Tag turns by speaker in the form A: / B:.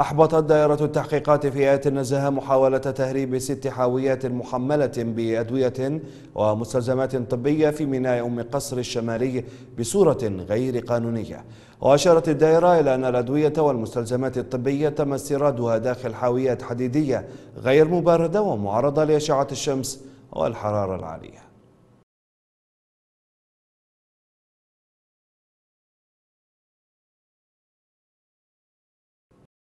A: أحبطت دائرة التحقيقات في آية النزاهة محاولة تهريب ست حاويات محملة بأدوية ومستلزمات طبية في ميناء أم قصر الشمالي بصورة غير قانونية وأشارت الدائرة إلى أن الأدوية والمستلزمات الطبية تم استيرادها داخل حاويات حديدية غير مباردة ومعرضة لأشعة الشمس والحرارة العالية